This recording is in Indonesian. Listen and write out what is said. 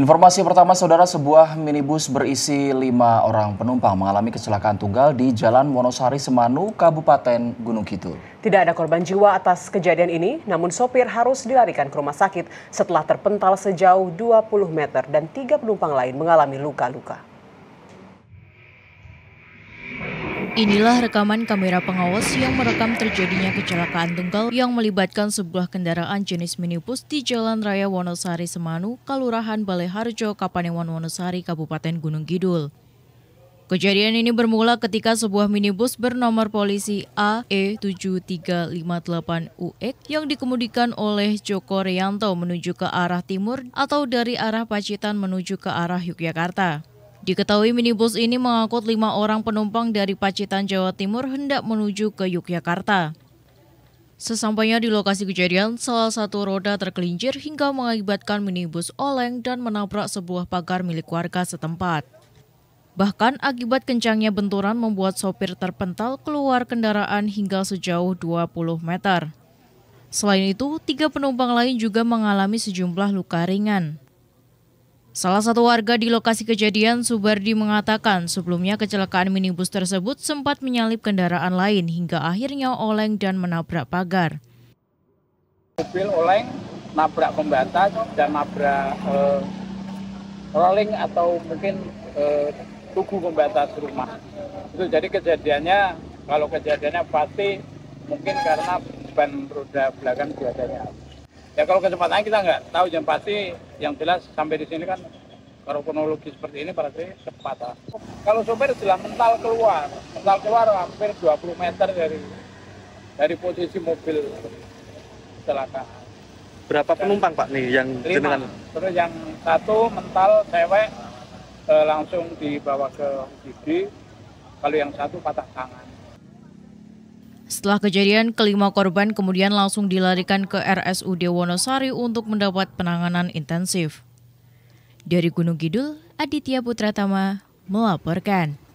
Informasi pertama, saudara, sebuah minibus berisi lima orang penumpang mengalami kecelakaan tunggal di Jalan Wonosari Semanu, Kabupaten Gunung Kidul. Tidak ada korban jiwa atas kejadian ini, namun sopir harus dilarikan ke rumah sakit setelah terpental sejauh 20 meter dan tiga penumpang lain mengalami luka-luka. Inilah rekaman kamera pengawas yang merekam terjadinya kecelakaan tunggal yang melibatkan sebuah kendaraan jenis minibus di Jalan Raya Wonosari Semanu, Kalurahan Balai Harjo, Kapanewon Wonosari, Kabupaten Gunung Kidul. Kejadian ini bermula ketika sebuah minibus bernomor polisi AE7358UX yang dikemudikan oleh Joko Rianto menuju ke arah timur atau dari arah Pacitan menuju ke arah Yogyakarta. Diketahui minibus ini mengangkut lima orang penumpang dari Pacitan, Jawa Timur hendak menuju ke Yogyakarta. Sesampainya di lokasi kejadian, salah satu roda tergelincir hingga mengakibatkan minibus oleng dan menabrak sebuah pagar milik warga setempat. Bahkan akibat kencangnya benturan membuat sopir terpental keluar kendaraan hingga sejauh 20 meter. Selain itu, tiga penumpang lain juga mengalami sejumlah luka ringan. Salah satu warga di lokasi kejadian, Subardi mengatakan sebelumnya kecelakaan minibus tersebut sempat menyalip kendaraan lain hingga akhirnya oleng dan menabrak pagar. Mobil oleng, nabrak pembatas dan nabrak eh, rolling atau mungkin eh, tugu pembatas rumah. Itu jadi kejadiannya, kalau kejadiannya pasti mungkin karena ban roda belakang biasanya. Ya kalau kecepatannya kita nggak tahu yang pasti, yang jelas sampai di sini kan kalau kronologi seperti ini berarti kecepatan. Kalau sopir sudah mental keluar, mental keluar hampir 20 meter dari dari posisi mobil kecelakaan. Berapa penumpang Pak nih yang jenengan? Terus yang satu mental cewek eh, langsung dibawa ke UGD, kalau yang satu patah tangan. Setelah kejadian, kelima korban kemudian langsung dilarikan ke RSUD Wonosari untuk mendapat penanganan intensif. Dari Gunung Kidul, Aditya Putratama melaporkan.